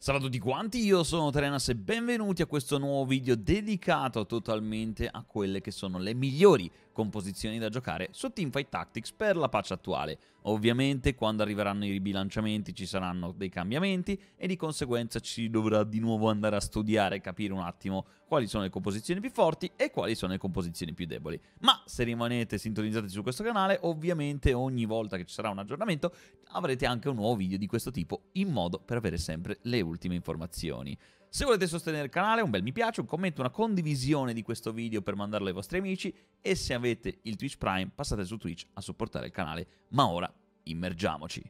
Salve a tutti quanti, io sono Terenas e benvenuti a questo nuovo video dedicato totalmente a quelle che sono le migliori composizioni da giocare su Teamfight Tactics per la patch attuale. Ovviamente quando arriveranno i ribilanciamenti ci saranno dei cambiamenti e di conseguenza ci dovrà di nuovo andare a studiare e capire un attimo quali sono le composizioni più forti e quali sono le composizioni più deboli. Ma se rimanete sintonizzati su questo canale, ovviamente ogni volta che ci sarà un aggiornamento avrete anche un nuovo video di questo tipo in modo per avere sempre le ultime informazioni. Se volete sostenere il canale, un bel mi piace, un commento, una condivisione di questo video per mandarlo ai vostri amici e se avete il Twitch Prime passate su Twitch a supportare il canale. Ma ora immergiamoci.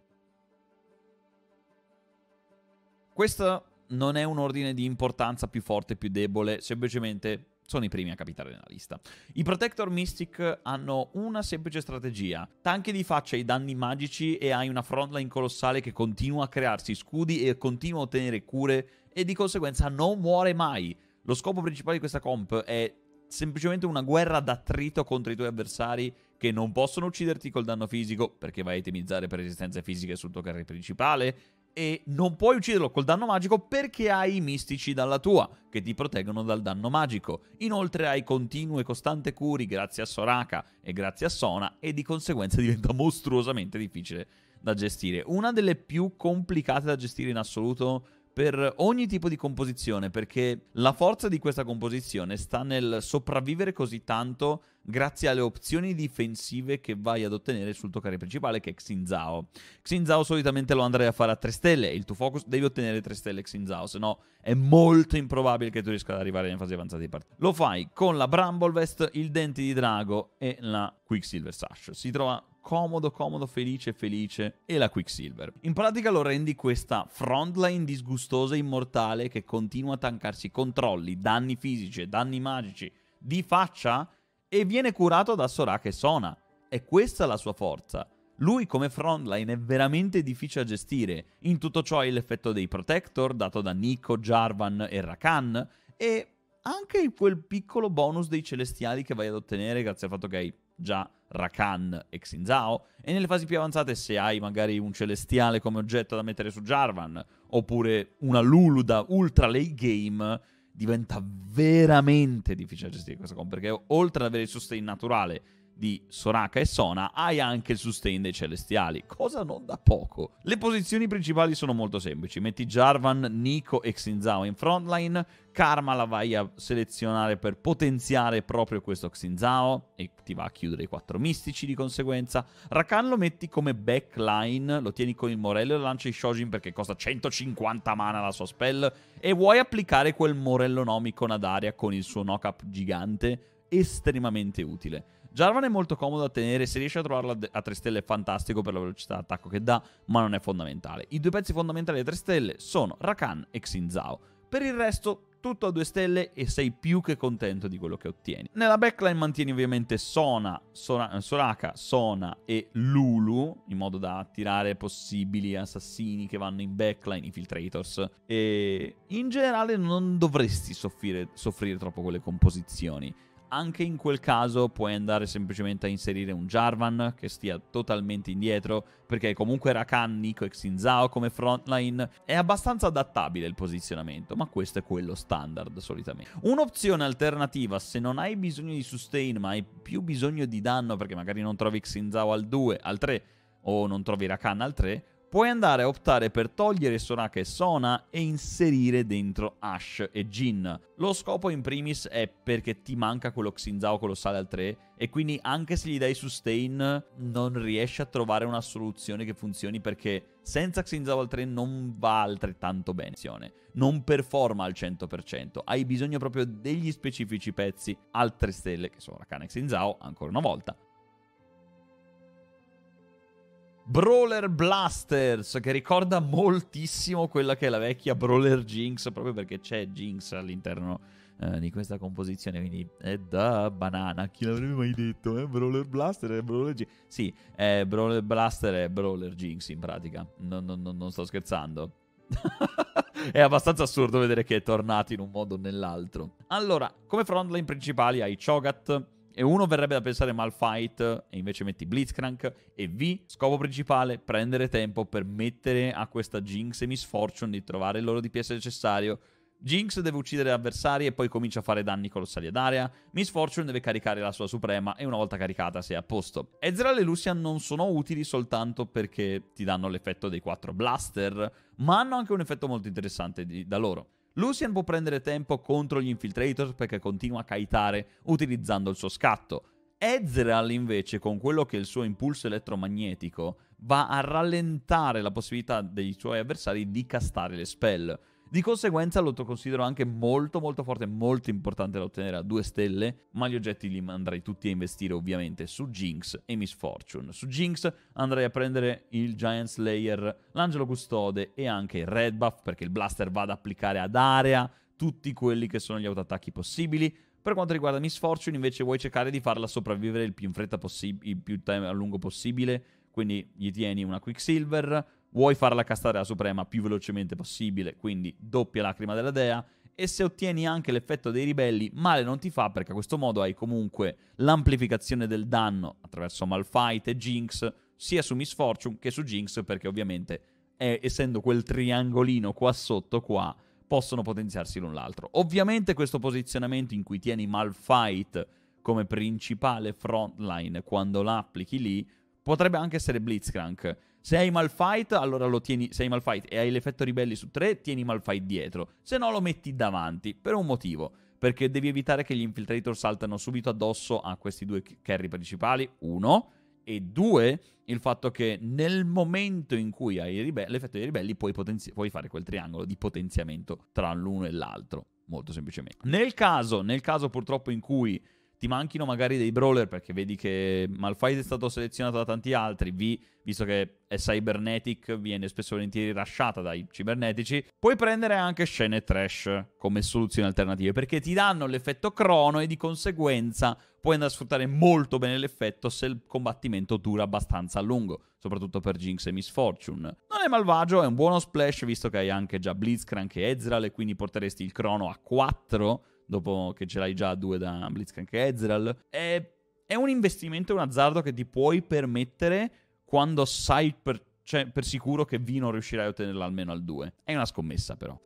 Questo non è un ordine di importanza più forte, più debole, semplicemente sono i primi a capitare nella lista. I Protector Mystic hanno una semplice strategia. Tanchi di faccia i danni magici e hai una frontline colossale che continua a crearsi scudi e continua a ottenere cure e di conseguenza non muore mai. Lo scopo principale di questa comp è semplicemente una guerra d'attrito contro i tuoi avversari che non possono ucciderti col danno fisico perché vai a itemizzare per resistenze fisiche sul tuo carri principale e non puoi ucciderlo col danno magico perché hai i mistici dalla tua che ti proteggono dal danno magico. Inoltre hai continue e costante curi grazie a Soraka e grazie a Sona e di conseguenza diventa mostruosamente difficile da gestire. Una delle più complicate da gestire in assoluto per ogni tipo di composizione, perché la forza di questa composizione sta nel sopravvivere così tanto grazie alle opzioni difensive che vai ad ottenere sul tuo carry principale, che è Xin Zhao. Xin Zhao solitamente lo andrai a fare a 3 stelle, il tuo focus devi ottenere 3 stelle Xinzao, se no è molto improbabile che tu riesca ad arrivare nelle fase avanzata di partita. Lo fai con la Bramble Vest, il Denti di Drago e la Quicksilver Sash. Si trova comodo, comodo, felice, felice e la Quicksilver. In pratica lo rendi questa frontline disgustosa e immortale che continua a tancarsi controlli, danni fisici e danni magici di faccia e viene curato da Soraka e Sona. E questa è la sua forza. Lui come frontline è veramente difficile da gestire. In tutto ciò hai l'effetto dei Protector, dato da Nico, Jarvan e Rakan, e anche quel piccolo bonus dei Celestiali che vai ad ottenere grazie al fatto che hai già Rakan e Xinzao, e nelle fasi più avanzate se hai magari un Celestiale come oggetto da mettere su Jarvan, oppure una Lulu da ultra late game, diventa veramente difficile gestire questa comp, perché oltre ad avere il sustain naturale di Soraka e Sona, hai anche il sustain dei Celestiali, cosa non da poco. Le posizioni principali sono molto semplici, metti Jarvan, Nico e Xinzao in frontline, Karma la vai a selezionare per potenziare proprio questo Xinzao e ti va a chiudere i quattro mistici di conseguenza. Rakan lo metti come backline, lo tieni con il Morello e lo lanci Shojin perché costa 150 mana la sua spell e vuoi applicare quel Morello Nomicon ad aria con il suo knock-up gigante estremamente utile. Jarvan è molto comodo da tenere, se riesci a trovarla a 3 stelle è fantastico per la velocità d'attacco che dà, ma non è fondamentale. I due pezzi fondamentali a 3 stelle sono Rakan e Xin Per il resto tutto a 2 stelle e sei più che contento di quello che ottieni. Nella backline mantieni ovviamente Sona, Sora, Soraka, Sona e Lulu, in modo da attirare possibili assassini che vanno in backline, infiltrators, e in generale non dovresti soffrire, soffrire troppo con le composizioni. Anche in quel caso puoi andare semplicemente a inserire un Jarvan che stia totalmente indietro, perché comunque Rakan, Nico e Xin Zhao come frontline è abbastanza adattabile il posizionamento, ma questo è quello standard solitamente. Un'opzione alternativa, se non hai bisogno di sustain ma hai più bisogno di danno perché magari non trovi Xin Zhao al 2, al 3 o non trovi Rakan al 3, puoi andare a optare per togliere Soraka e Sona e inserire dentro Ash e Jin. Lo scopo in primis è perché ti manca quello Xin Zhao colossale al 3 e quindi anche se gli dai sustain non riesci a trovare una soluzione che funzioni perché senza Xin Zhao al 3 non va altrettanto bene, non performa al 100%, hai bisogno proprio degli specifici pezzi al 3 stelle che sono Rakan e Xin Zhao ancora una volta. Brawler Blasters, che ricorda moltissimo quella che è la vecchia Brawler Jinx, proprio perché c'è Jinx all'interno eh, di questa composizione, quindi è da banana, chi l'avrebbe mai detto, eh? Brawler Blaster e Brawler Jinx. Sì, è Brawler Blaster e Brawler Jinx in pratica, non, non, non sto scherzando. è abbastanza assurdo vedere che è tornato in un modo o nell'altro. Allora, come frontline principali hai Chogat, e uno verrebbe da pensare Malfight, e invece metti Blitzcrank e V. Scopo principale, prendere tempo per mettere a questa Jinx e Miss Fortune di trovare il loro DPS necessario Jinx deve uccidere avversari e poi comincia a fare danni colossali ad area. Miss Fortune deve caricare la sua suprema e una volta caricata sei a posto. Ezreal e Lucian non sono utili soltanto perché ti danno l'effetto dei 4 blaster, ma hanno anche un effetto molto interessante di, da loro. Lucian può prendere tempo contro gli Infiltrators perché continua a kaitare utilizzando il suo scatto. Ezreal invece, con quello che è il suo impulso elettromagnetico, va a rallentare la possibilità dei suoi avversari di castare le spell. Di conseguenza lo considero anche molto molto forte, molto importante da ottenere a due stelle, ma gli oggetti li andrei tutti a investire ovviamente su Jinx e Miss Fortune. Su Jinx andrei a prendere il Giant Slayer, l'Angelo Custode e anche il Red Buff perché il Blaster va ad applicare ad area tutti quelli che sono gli autoattacchi possibili. Per quanto riguarda Miss Fortune invece vuoi cercare di farla sopravvivere il più in fretta possibile, il più a lungo possibile, quindi gli tieni una Quicksilver, Vuoi farla castare la Suprema più velocemente possibile, quindi doppia lacrima della dea, e se ottieni anche l'effetto dei ribelli, male non ti fa perché a questo modo hai comunque l'amplificazione del danno attraverso Malfight e Jinx, sia su Miss Fortune che su Jinx, perché ovviamente è, eh, essendo quel triangolino qua sotto qua, possono potenziarsi l'un l'altro. Ovviamente questo posizionamento in cui tieni Malfight come principale frontline quando l'applichi lì, potrebbe anche essere Blitzcrank, se hai Malfight, allora lo tieni. Se hai Malfight e hai l'effetto ribelli su 3, tieni Malfight dietro. Se no, lo metti davanti, per un motivo. Perché devi evitare che gli infiltrator saltano subito addosso a questi due carry principali. Uno. E due, il fatto che nel momento in cui hai ribelli, l'effetto dei ribelli puoi, potenzi- puoi fare quel triangolo di potenziamento tra l'uno e l'altro molto semplicemente. Nel caso, nel caso purtroppo in cui ti manchino magari dei brawler perché vedi che Malphite è stato selezionato da tanti altri, V, visto che è cybernetic, viene spesso e volentieri rasciata dai cibernetici, puoi prendere anche scene trash come soluzioni alternative, perché ti danno l'effetto crono e di conseguenza puoi andare a sfruttare molto bene l'effetto se il combattimento dura abbastanza a lungo, soprattutto per Jinx e Misfortune. Non è malvagio, è un buono splash, visto che hai anche già Blitzcrank e Ezreal, e quindi porteresti il crono a 4 dopo che ce l'hai già a due da Blitzcrank e Ezreal. È, è un investimento, un azzardo che ti puoi permettere quando sai per, cioè, per sicuro che V non riuscirai a ottenerla almeno al 2. È una scommessa però.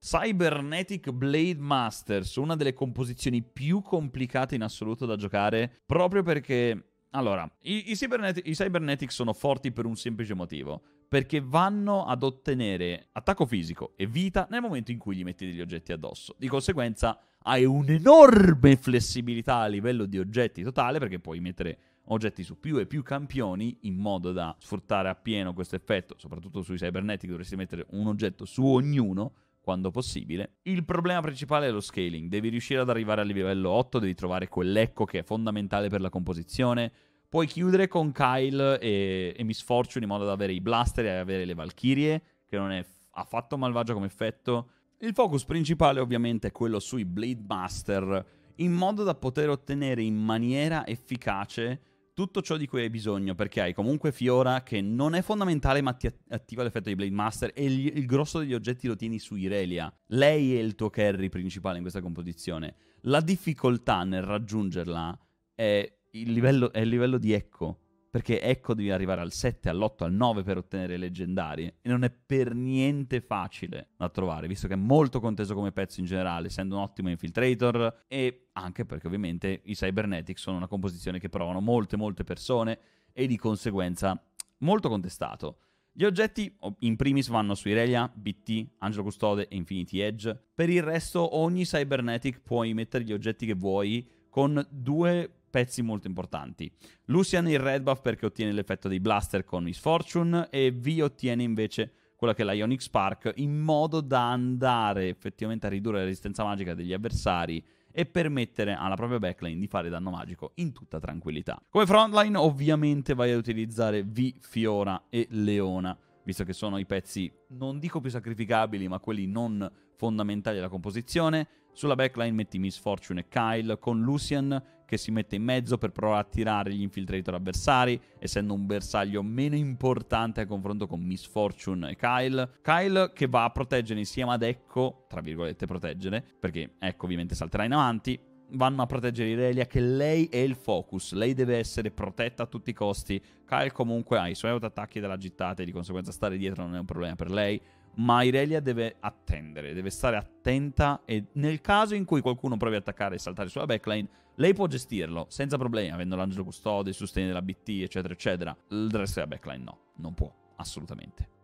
Cybernetic Blade Masters, una delle composizioni più complicate in assoluto da giocare, proprio perché... Allora, i, i, cybernet- i Cybernetic sono forti per un semplice motivo perché vanno ad ottenere attacco fisico e vita nel momento in cui gli metti degli oggetti addosso. Di conseguenza hai un'enorme flessibilità a livello di oggetti totale perché puoi mettere oggetti su più e più campioni in modo da sfruttare appieno questo effetto, soprattutto sui cybernetic dovresti mettere un oggetto su ognuno quando possibile. Il problema principale è lo scaling, devi riuscire ad arrivare al livello 8, devi trovare quell'ecco che è fondamentale per la composizione, Puoi chiudere con Kyle e, e Miss Fortune in modo da avere i blaster e avere le valchirie, che non è affatto malvagia come effetto. Il focus principale ovviamente è quello sui Blade Master, in modo da poter ottenere in maniera efficace tutto ciò di cui hai bisogno, perché hai comunque Fiora che non è fondamentale ma ti attiva l'effetto di Blade Master e gli, il grosso degli oggetti lo tieni su Irelia. Lei è il tuo carry principale in questa composizione. La difficoltà nel raggiungerla è il livello, è il livello di Echo. Perché Echo devi arrivare al 7, all'8, al 9 per ottenere leggendarie. E non è per niente facile da trovare, visto che è molto conteso come pezzo in generale, essendo un ottimo infiltrator. E anche perché ovviamente i cybernetics sono una composizione che provano molte, molte persone. E di conseguenza molto contestato. Gli oggetti in primis vanno su Irelia, BT, Angelo Custode e Infinity Edge. Per il resto ogni cybernetic puoi mettere gli oggetti che vuoi con due pezzi molto importanti. Lucian il red buff perché ottiene l'effetto dei blaster con Misfortune e Vi ottiene invece quella che è la Ionic Spark in modo da andare effettivamente a ridurre la resistenza magica degli avversari e permettere alla propria backline di fare danno magico in tutta tranquillità. Come frontline ovviamente vai ad utilizzare V, Fiora e Leona, visto che sono i pezzi, non dico più sacrificabili, ma quelli non fondamentali della composizione. Sulla backline metti Miss Fortune e Kyle, con Lucian che si mette in mezzo per provare a tirare gli infiltrator avversari, essendo un bersaglio meno importante a confronto con Miss Fortune e Kyle. Kyle che va a proteggere insieme ad Echo, tra virgolette proteggere, perché Echo ovviamente salterà in avanti, vanno a proteggere Irelia che lei è il focus, lei deve essere protetta a tutti i costi. Kyle comunque ha i suoi autoattacchi dalla gittata e di conseguenza stare dietro non è un problema per lei ma Irelia deve attendere, deve stare attenta e nel caso in cui qualcuno provi a attaccare e saltare sulla backline, lei può gestirlo senza problemi, avendo l'angelo custode, il sostegno della BT, eccetera, eccetera. Il resto della backline no, non può, assolutamente.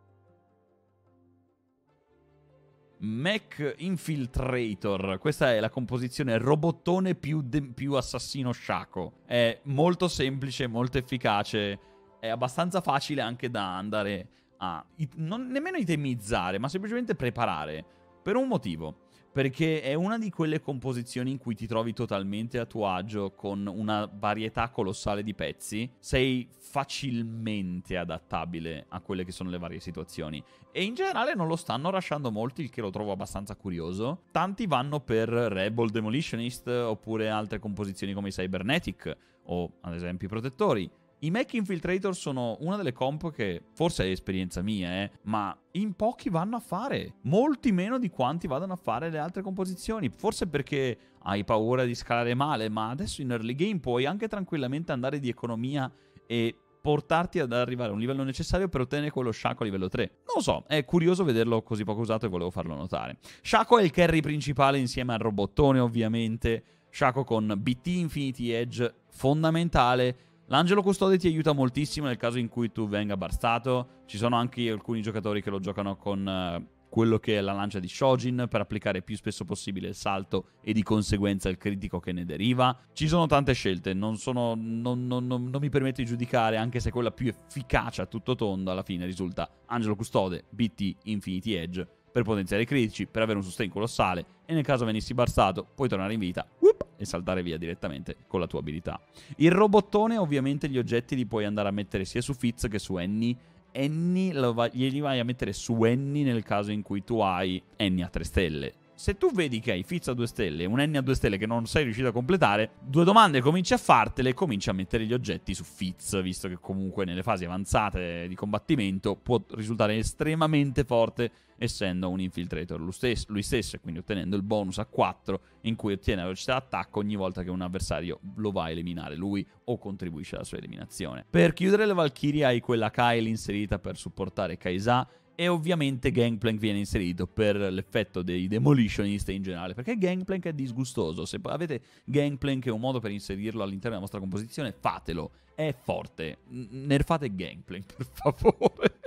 Mech Infiltrator. Questa è la composizione robottone più, de- più, assassino sciaco. È molto semplice, molto efficace. È abbastanza facile anche da andare a non nemmeno itemizzare, ma semplicemente preparare. Per un motivo. Perché è una di quelle composizioni in cui ti trovi totalmente a tuo agio con una varietà colossale di pezzi. Sei facilmente adattabile a quelle che sono le varie situazioni. E in generale non lo stanno lasciando molti, il che lo trovo abbastanza curioso. Tanti vanno per Rebel Demolitionist oppure altre composizioni come i Cybernetic o ad esempio i Protettori i Mac Infiltrator sono una delle comp che, forse è esperienza mia, eh, ma in pochi vanno a fare. Molti meno di quanti vadano a fare le altre composizioni. Forse perché hai paura di scalare male, ma adesso in early game puoi anche tranquillamente andare di economia e portarti ad arrivare a un livello necessario per ottenere quello Shaco a livello 3. Non lo so, è curioso vederlo così poco usato e volevo farlo notare. Shaco è il carry principale insieme al robottone, ovviamente. Shaco con BT Infinity Edge fondamentale L'angelo custode ti aiuta moltissimo nel caso in cui tu venga barstato. Ci sono anche alcuni giocatori che lo giocano con eh, quello che è la lancia di Shojin per applicare più spesso possibile il salto e di conseguenza il critico che ne deriva. Ci sono tante scelte, non, sono, non, non, non mi permetto di giudicare, anche se quella più efficace a tutto tondo alla fine risulta Angelo Custode, BT Infinity Edge per potenziare i critici, per avere un sustain colossale e nel caso venissi barsato puoi tornare in vita whoop, e saltare via direttamente con la tua abilità. Il robottone ovviamente gli oggetti li puoi andare a mettere sia su Fizz che su Annie. Annie va- glieli vai a mettere su Annie nel caso in cui tu hai Annie a 3 stelle se tu vedi che hai Fizz a due stelle, un N a due stelle che non sei riuscito a completare, due domande cominci a fartele e cominci a mettere gli oggetti su Fizz, visto che comunque nelle fasi avanzate di combattimento può risultare estremamente forte essendo un infiltrator lui stesso, lui stesso, quindi ottenendo il bonus a 4 in cui ottiene la velocità d'attacco ogni volta che un avversario lo va a eliminare lui o contribuisce alla sua eliminazione. Per chiudere le Valkyrie hai quella Kyle inserita per supportare Kaisa e ovviamente Gangplank viene inserito per l'effetto dei demolitionist in generale, perché Gangplank è disgustoso. Se avete Gangplank e un modo per inserirlo all'interno della vostra composizione, fatelo. È forte. Nerfate Gangplank, per favore.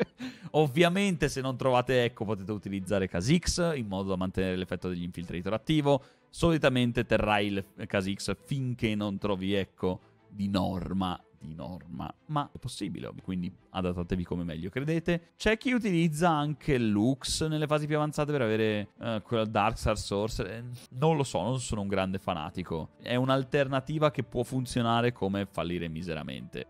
ovviamente se non trovate Echo potete utilizzare Kha'Zix in modo da mantenere l'effetto degli infiltrator attivo. Solitamente terrai il Kha'Zix finché non trovi Echo di norma di norma, ma è possibile, quindi adattatevi come meglio credete. C'è chi utilizza anche Lux nelle fasi più avanzate per avere uh, quella Dark Star Source, eh, non lo so, non sono un grande fanatico. È un'alternativa che può funzionare come fallire miseramente.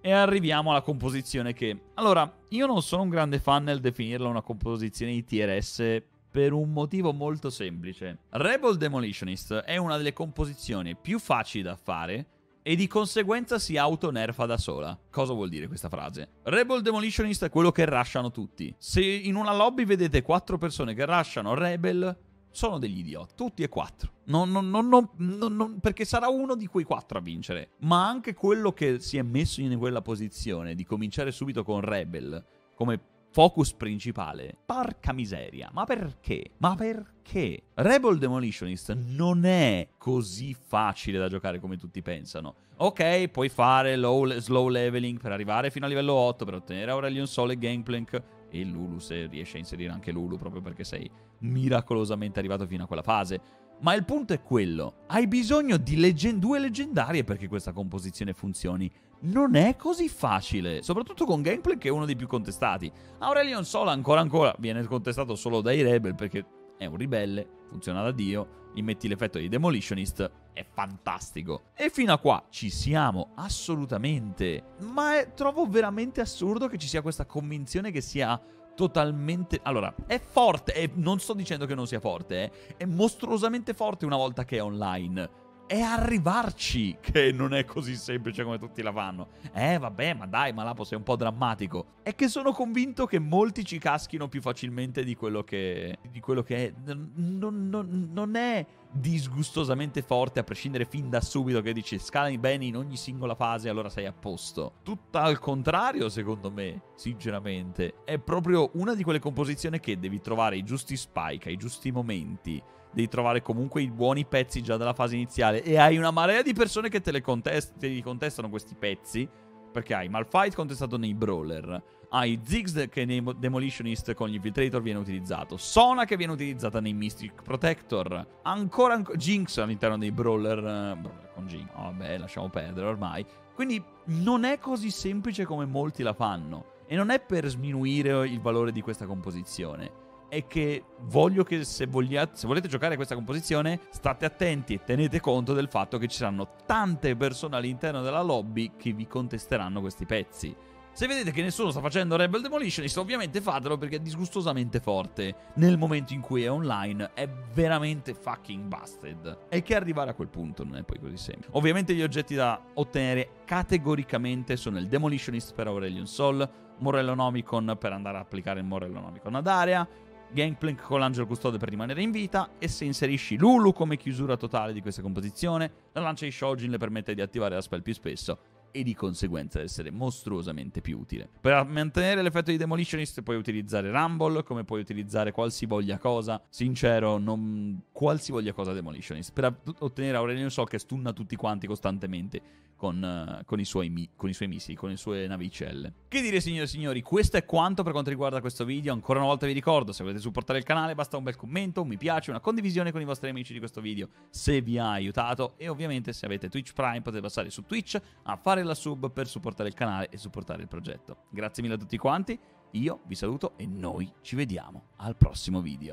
E arriviamo alla composizione che... Allora, io non sono un grande fan nel definirla una composizione di TRS per un motivo molto semplice. Rebel Demolitionist è una delle composizioni più facili da fare e di conseguenza si autonerfa da sola. Cosa vuol dire questa frase? Rebel Demolitionist è quello che rushano tutti. Se in una lobby vedete quattro persone che rushano Rebel, sono degli idioti, tutti e quattro. Non, non, non, perché sarà uno di quei quattro a vincere. Ma anche quello che si è messo in quella posizione di cominciare subito con Rebel come focus principale. Parca miseria, ma perché? Ma perché? Rebel Demolitionist non è così facile da giocare come tutti pensano. Ok, puoi fare low, slow leveling per arrivare fino a livello 8, per ottenere Aurelion Sol e Gameplank. e Lulu se riesci a inserire anche Lulu proprio perché sei miracolosamente arrivato fino a quella fase ma il punto è quello, hai bisogno di legge- due leggendarie perché questa composizione funzioni. Non è così facile, soprattutto con gameplay che è uno dei più contestati. Aurelion Sola ancora ancora viene contestato solo dai Rebel perché è un ribelle, funziona da Dio, gli metti l'effetto di Demolitionist, è fantastico. E fino a qua ci siamo, assolutamente. Ma è, trovo veramente assurdo che ci sia questa convinzione che sia totalmente... Allora, è forte, è... non sto dicendo che non sia forte, eh. è mostruosamente forte una volta che è online è arrivarci che non è così semplice come tutti la fanno. Eh, vabbè, ma dai, Malapo sei un po' drammatico. È che sono convinto che molti ci caschino più facilmente di quello che, di quello che è. Non, non, non è disgustosamente forte a prescindere fin da subito che dici scalami bene in ogni singola fase allora sei a posto. Tutto al contrario secondo me, sinceramente. È proprio una di quelle composizioni che devi trovare i giusti spike, i giusti momenti devi trovare comunque i buoni pezzi già dalla fase iniziale. E hai una marea di persone che te, le contest- li contestano questi pezzi. Perché hai Malfight contestato nei brawler, hai Ziggs che nei Demolitionist con gli Infiltrator viene utilizzato, Sona che viene utilizzata nei Mystic Protector, ancora, ancora Jinx all'interno dei brawler, eh, brawler con Jinx, oh, vabbè lasciamo perdere ormai. Quindi non è così semplice come molti la fanno e non è per sminuire il valore di questa composizione è che voglio che se, vogliate, se volete giocare questa composizione state attenti e tenete conto del fatto che ci saranno tante persone all'interno della lobby che vi contesteranno questi pezzi. Se vedete che nessuno sta facendo Rebel Demolitionist, ovviamente fatelo perché è disgustosamente forte. Nel momento in cui è online è veramente fucking busted. E che arrivare a quel punto non è poi così semplice. Ovviamente gli oggetti da ottenere categoricamente sono il Demolitionist per Aurelion Sol, Morello Nomicon per andare a applicare il Morello Nomicon ad area, Gangplank con l'angelo custode per rimanere in vita e se inserisci Lulu come chiusura totale di questa composizione, la lancia di Shojin le permette di attivare la spell più spesso e di conseguenza essere mostruosamente più utile. Per mantenere l'effetto di Demolitionist puoi utilizzare Rumble, come puoi utilizzare qualsivoglia cosa. Sincero, non qualsivoglia cosa Demolitionist per ottenere Aurelion Shock che stunna tutti quanti costantemente con, uh, con, i suoi con i suoi missili, con le sue navicelle. Che dire signore e signori, questo è quanto per quanto riguarda questo video, ancora una volta vi ricordo se volete supportare il canale basta un bel commento, un mi piace, una condivisione con i vostri amici di questo video se vi ha aiutato e ovviamente se avete Twitch Prime potete passare su Twitch a fare la sub per supportare il canale e supportare il progetto. Grazie mille a tutti quanti, io vi saluto e noi ci vediamo al prossimo video.